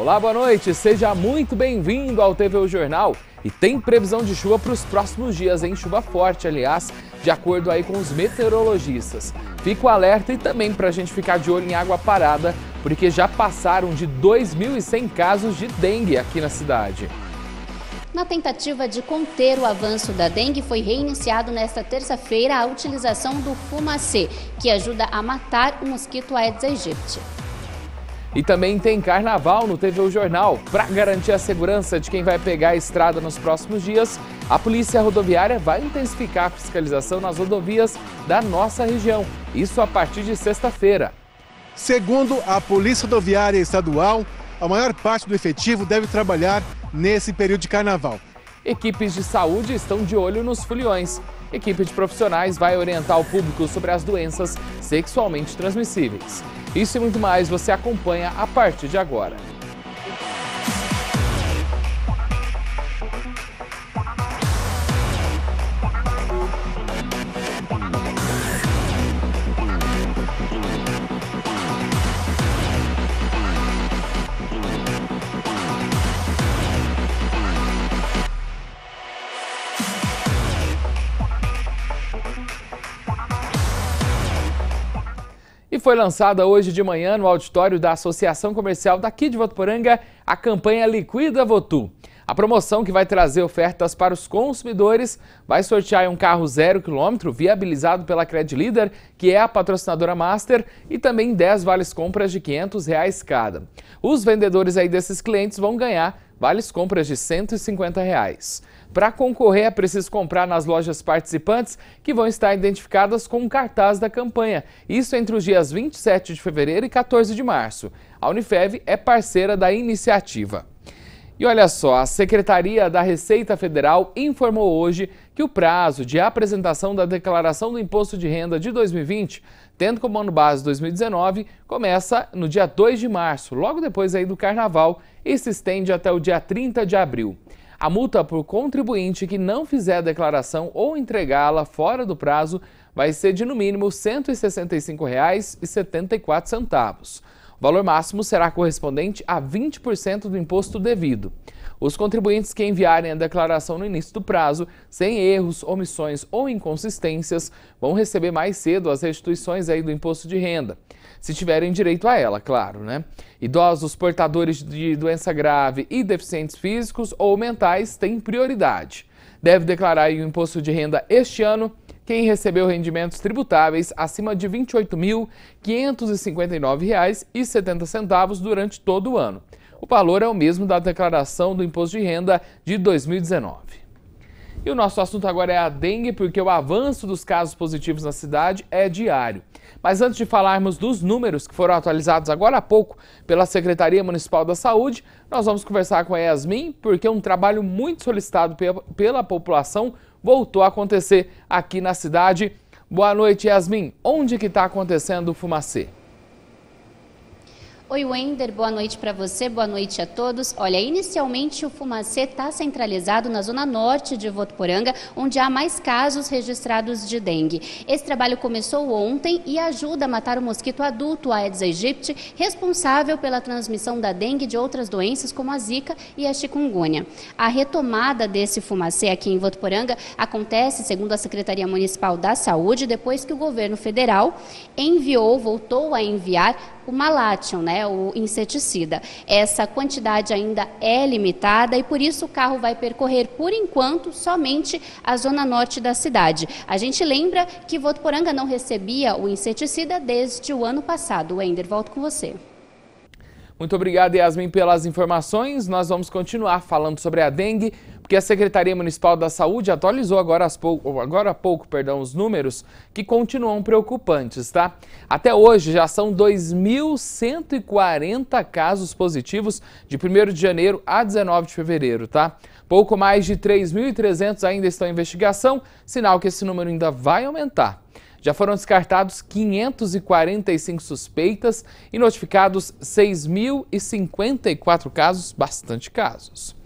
Olá, boa noite. Seja muito bem-vindo ao o Jornal. E tem previsão de chuva para os próximos dias, em chuva forte, aliás, de acordo aí com os meteorologistas. Fica o alerta e também para a gente ficar de olho em água parada, porque já passaram de 2.100 casos de dengue aqui na cidade. Na tentativa de conter o avanço da dengue, foi reiniciado nesta terça-feira a utilização do fumacê, que ajuda a matar o mosquito Aedes aegypti. E também tem carnaval no TV o Jornal. Para garantir a segurança de quem vai pegar a estrada nos próximos dias, a Polícia Rodoviária vai intensificar a fiscalização nas rodovias da nossa região. Isso a partir de sexta-feira. Segundo a Polícia Rodoviária Estadual, a maior parte do efetivo deve trabalhar nesse período de carnaval. Equipes de saúde estão de olho nos foliões. Equipe de profissionais vai orientar o público sobre as doenças sexualmente transmissíveis. Isso e muito mais você acompanha a partir de agora. foi lançada hoje de manhã no auditório da Associação Comercial daqui de Votuporanga a campanha Liquida Votu. A promoção que vai trazer ofertas para os consumidores vai sortear um carro zero quilômetro viabilizado pela Cred Leader, que é a patrocinadora master, e também 10 vales compras de R$ 500 reais cada. Os vendedores aí desses clientes vão ganhar vale compras de R$ 150. Reais. Para concorrer, é preciso comprar nas lojas participantes que vão estar identificadas com o cartaz da campanha. Isso entre os dias 27 de fevereiro e 14 de março. A Unifev é parceira da iniciativa. E olha só, a Secretaria da Receita Federal informou hoje que o prazo de apresentação da declaração do imposto de renda de 2020 tendo como ano base 2019, começa no dia 2 de março, logo depois aí do Carnaval, e se estende até o dia 30 de abril. A multa por contribuinte que não fizer a declaração ou entregá-la fora do prazo vai ser de no mínimo R$ 165,74. O valor máximo será correspondente a 20% do imposto devido. Os contribuintes que enviarem a declaração no início do prazo, sem erros, omissões ou inconsistências, vão receber mais cedo as restituições aí do imposto de renda, se tiverem direito a ela, claro, né? Idosos portadores de doença grave e deficientes físicos ou mentais têm prioridade. Deve declarar o imposto de renda este ano quem recebeu rendimentos tributáveis acima de R$ 28.559,70 durante todo o ano. O valor é o mesmo da declaração do imposto de renda de 2019. E o nosso assunto agora é a dengue, porque o avanço dos casos positivos na cidade é diário. Mas antes de falarmos dos números que foram atualizados agora há pouco pela Secretaria Municipal da Saúde, nós vamos conversar com a Yasmin, porque um trabalho muito solicitado pela população voltou a acontecer aqui na cidade. Boa noite, Yasmin. Onde que está acontecendo o fumacê? Oi, Wender, boa noite para você, boa noite a todos. Olha, inicialmente o fumacê está centralizado na zona norte de Votuporanga, onde há mais casos registrados de dengue. Esse trabalho começou ontem e ajuda a matar o mosquito adulto Aedes aegypti, responsável pela transmissão da dengue e de outras doenças como a zika e a chikungunya. A retomada desse fumacê aqui em Votuporanga acontece, segundo a Secretaria Municipal da Saúde, depois que o governo federal enviou, voltou a enviar o tipo Malation, né, o inseticida. Essa quantidade ainda é limitada e por isso o carro vai percorrer, por enquanto, somente a zona norte da cidade. A gente lembra que Votuporanga não recebia o inseticida desde o ano passado. Wender, volto com você. Muito obrigado, Yasmin, pelas informações. Nós vamos continuar falando sobre a dengue porque a Secretaria Municipal da Saúde atualizou agora, as pou... agora há pouco perdão, os números que continuam preocupantes, tá? Até hoje já são 2.140 casos positivos de 1 de janeiro a 19 de fevereiro, tá? Pouco mais de 3.300 ainda estão em investigação, sinal que esse número ainda vai aumentar. Já foram descartados 545 suspeitas e notificados 6.054 casos, bastante casos.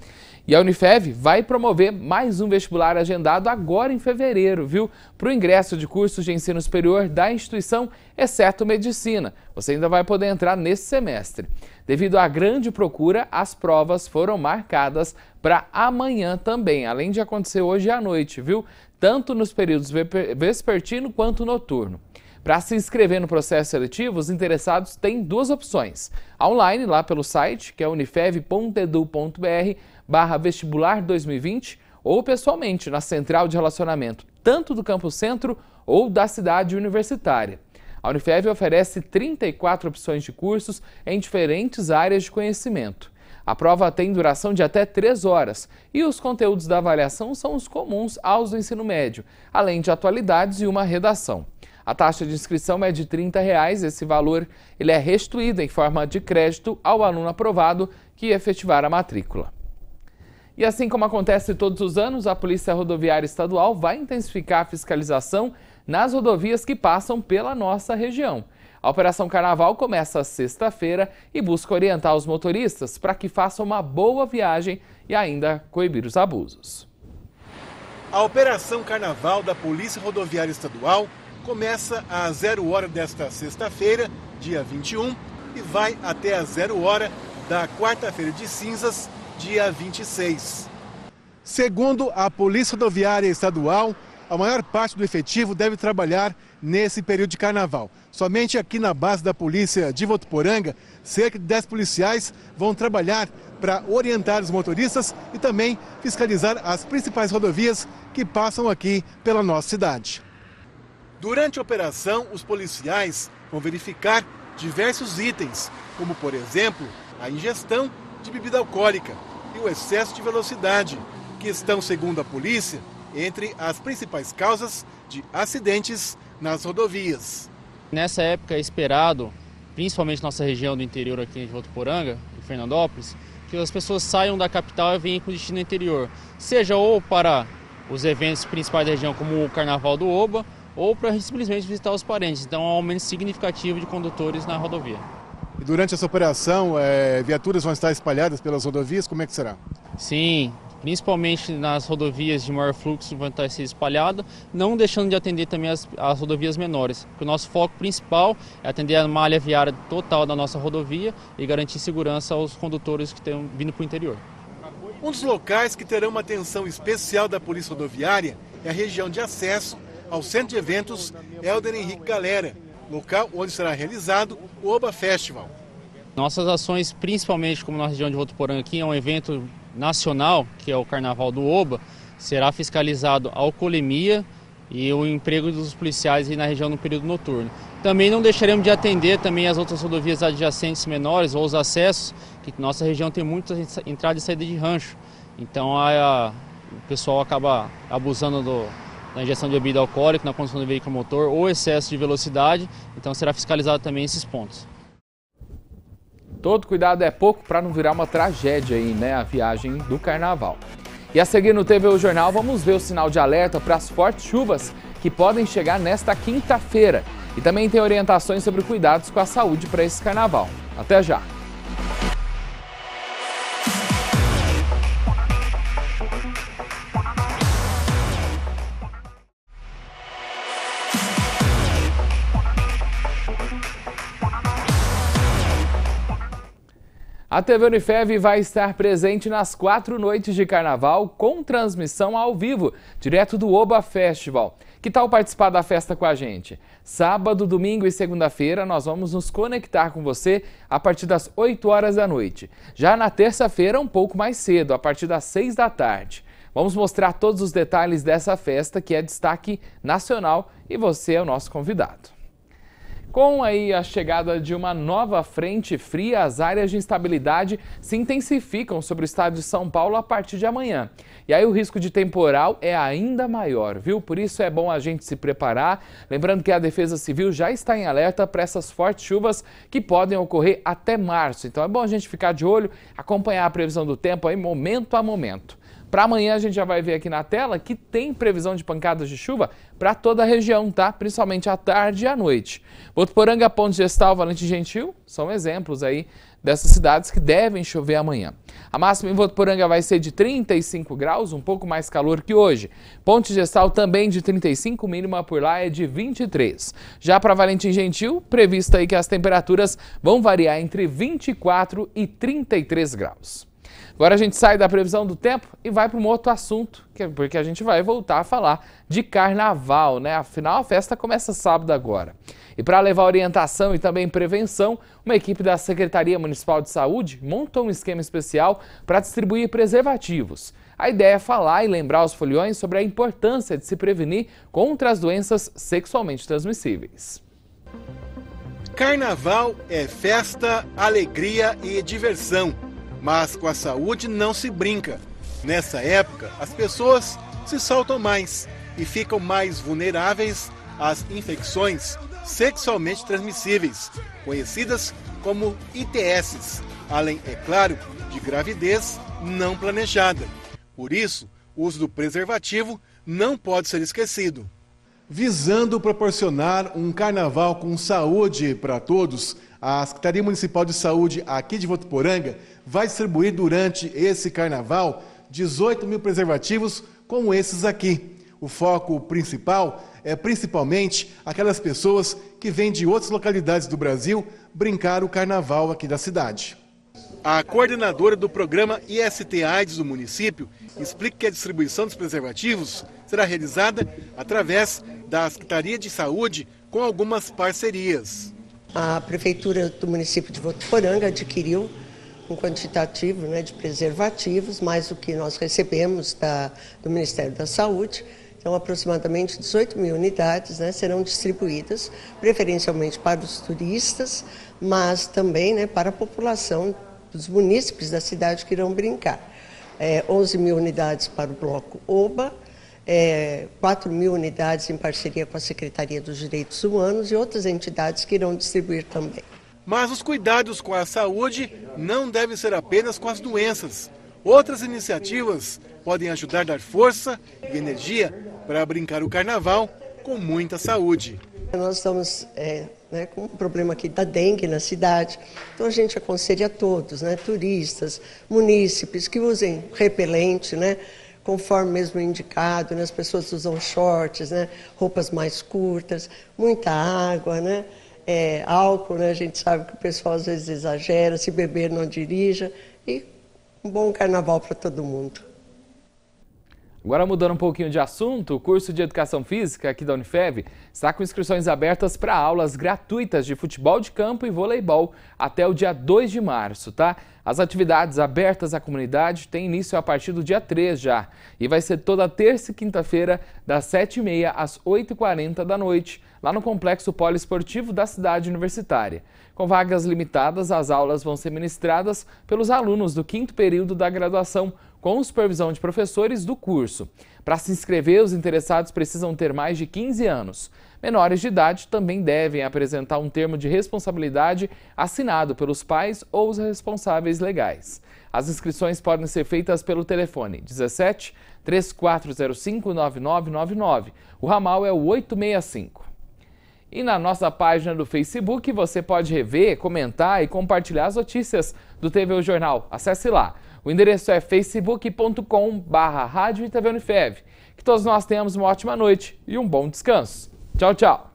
E a Unifev vai promover mais um vestibular agendado agora em fevereiro, viu? Para o ingresso de cursos de ensino superior da instituição, exceto medicina. Você ainda vai poder entrar nesse semestre. Devido à grande procura, as provas foram marcadas para amanhã também, além de acontecer hoje à noite, viu? Tanto nos períodos vespertino quanto noturno. Para se inscrever no processo seletivo, os interessados têm duas opções: online, lá pelo site, que é unifev.edu.br, barra vestibular 2020 ou pessoalmente na central de relacionamento, tanto do campus centro ou da cidade universitária. A Unifev oferece 34 opções de cursos em diferentes áreas de conhecimento. A prova tem duração de até 3 horas e os conteúdos da avaliação são os comuns aos do ensino médio, além de atualidades e uma redação. A taxa de inscrição é de R$ 30. Reais. Esse valor ele é restituído em forma de crédito ao aluno aprovado que efetivar a matrícula. E assim como acontece todos os anos, a Polícia Rodoviária Estadual vai intensificar a fiscalização nas rodovias que passam pela nossa região. A Operação Carnaval começa sexta-feira e busca orientar os motoristas para que façam uma boa viagem e ainda coibir os abusos. A Operação Carnaval da Polícia Rodoviária Estadual começa a zero hora desta sexta-feira, dia 21, e vai até a zero hora da quarta-feira de cinzas, dia 26. Segundo a Polícia Rodoviária Estadual, a maior parte do efetivo deve trabalhar nesse período de carnaval. Somente aqui na base da polícia de Votuporanga, cerca de 10 policiais vão trabalhar para orientar os motoristas e também fiscalizar as principais rodovias que passam aqui pela nossa cidade. Durante a operação, os policiais vão verificar diversos itens, como por exemplo a ingestão de bebida alcoólica, e o excesso de velocidade, que estão, segundo a polícia, entre as principais causas de acidentes nas rodovias. Nessa época é esperado, principalmente nossa região do interior aqui de Votuporanga, em Fernandópolis, que as pessoas saiam da capital e venham com destino interior, seja ou para os eventos principais da região, como o Carnaval do Oba, ou para simplesmente visitar os parentes. Então há é um aumento significativo de condutores na rodovia. E durante essa operação, é, viaturas vão estar espalhadas pelas rodovias? Como é que será? Sim, principalmente nas rodovias de maior fluxo vão estar sendo espalhadas, não deixando de atender também as, as rodovias menores. Porque o nosso foco principal é atender a malha viária total da nossa rodovia e garantir segurança aos condutores que estão vindo para o interior. Um dos locais que terão uma atenção especial da Polícia Rodoviária é a região de acesso ao centro de eventos Helder Henrique Galera, local onde será realizado o Oba Festival. Nossas ações, principalmente como na região de Votuporanga aqui, é um evento nacional, que é o Carnaval do Oba, será fiscalizado a alcoolemia e o emprego dos policiais na região no período noturno. Também não deixaremos de atender também as outras rodovias adjacentes menores ou os acessos, que nossa região tem muita entrada e saída de rancho. Então a, a, o pessoal acaba abusando do, na injeção de bebida alcoólica, na condução do veículo motor ou excesso de velocidade. Então será fiscalizado também esses pontos. Todo cuidado é pouco para não virar uma tragédia aí, né? A viagem do carnaval. E a seguir no TV O Jornal, vamos ver o sinal de alerta para as fortes chuvas que podem chegar nesta quinta-feira. E também tem orientações sobre cuidados com a saúde para esse carnaval. Até já! A TV Unifev vai estar presente nas quatro noites de carnaval com transmissão ao vivo, direto do Oba Festival. Que tal participar da festa com a gente? Sábado, domingo e segunda-feira nós vamos nos conectar com você a partir das 8 horas da noite. Já na terça-feira, um pouco mais cedo, a partir das 6 da tarde. Vamos mostrar todos os detalhes dessa festa que é destaque nacional e você é o nosso convidado. Com aí a chegada de uma nova frente fria, as áreas de instabilidade se intensificam sobre o estado de São Paulo a partir de amanhã. E aí o risco de temporal é ainda maior, viu? Por isso é bom a gente se preparar. Lembrando que a Defesa Civil já está em alerta para essas fortes chuvas que podem ocorrer até março. Então é bom a gente ficar de olho, acompanhar a previsão do tempo aí momento a momento. Para amanhã a gente já vai ver aqui na tela que tem previsão de pancadas de chuva para toda a região, tá? Principalmente à tarde e à noite. Botuporanga, Ponte Gestal, Valente Gentil são exemplos aí dessas cidades que devem chover amanhã. A máxima em Votuporanga vai ser de 35 graus, um pouco mais calor que hoje. Ponte Gestal também de 35, mínima por lá é de 23. Já para Valentim Gentil, previsto aí que as temperaturas vão variar entre 24 e 33 graus. Agora a gente sai da previsão do tempo e vai para um outro assunto, é porque a gente vai voltar a falar de carnaval, né? Afinal, a festa começa sábado agora. E para levar orientação e também prevenção, uma equipe da Secretaria Municipal de Saúde montou um esquema especial para distribuir preservativos. A ideia é falar e lembrar os foliões sobre a importância de se prevenir contra as doenças sexualmente transmissíveis. Carnaval é festa, alegria e diversão. Mas com a saúde não se brinca. Nessa época, as pessoas se soltam mais e ficam mais vulneráveis às infecções sexualmente transmissíveis, conhecidas como ITSs, além, é claro, de gravidez não planejada. Por isso, o uso do preservativo não pode ser esquecido. Visando proporcionar um carnaval com saúde para todos, a Secretaria Municipal de Saúde aqui de Votuporanga vai distribuir durante esse carnaval 18 mil preservativos como esses aqui. O foco principal é principalmente aquelas pessoas que vêm de outras localidades do Brasil brincar o carnaval aqui da cidade. A coordenadora do programa IST AIDS do município explica que a distribuição dos preservativos será realizada através da Secretaria de Saúde com algumas parcerias. A Prefeitura do município de Votuporanga adquiriu um quantitativo né, de preservativos, mais o que nós recebemos da, do Ministério da Saúde. Então, aproximadamente 18 mil unidades né, serão distribuídas, preferencialmente para os turistas, mas também né, para a população dos munícipes da cidade que irão brincar. É, 11 mil unidades para o bloco OBA, é, 4 mil unidades em parceria com a Secretaria dos Direitos Humanos e outras entidades que irão distribuir também. Mas os cuidados com a saúde não devem ser apenas com as doenças. Outras iniciativas podem ajudar a dar força e energia para brincar o carnaval com muita saúde. Nós estamos é, né, com um problema aqui da dengue na cidade, então a gente aconselha a todos, né, turistas, munícipes, que usem repelente, né, conforme mesmo é indicado, né? as pessoas usam shorts, né? roupas mais curtas, muita água, né? É, álcool, né? a gente sabe que o pessoal às vezes exagera, se beber não dirija. E um bom carnaval para todo mundo. Agora mudando um pouquinho de assunto, o curso de Educação Física aqui da Unifev está com inscrições abertas para aulas gratuitas de futebol de campo e voleibol até o dia 2 de março, tá? As atividades abertas à comunidade têm início a partir do dia 3 já e vai ser toda terça e quinta-feira das 7h30 às 8h40 da noite, lá no Complexo Poliesportivo da cidade universitária. Com vagas limitadas, as aulas vão ser ministradas pelos alunos do quinto período da graduação com supervisão de professores do curso. Para se inscrever, os interessados precisam ter mais de 15 anos. Menores de idade também devem apresentar um termo de responsabilidade assinado pelos pais ou os responsáveis legais. As inscrições podem ser feitas pelo telefone 17 3405 9999. O ramal é o 865. E na nossa página do Facebook você pode rever, comentar e compartilhar as notícias do TV o Jornal. Acesse lá. O endereço é facebook.com/barra Rádio Que todos nós tenhamos uma ótima noite e um bom descanso. Tchau, tchau.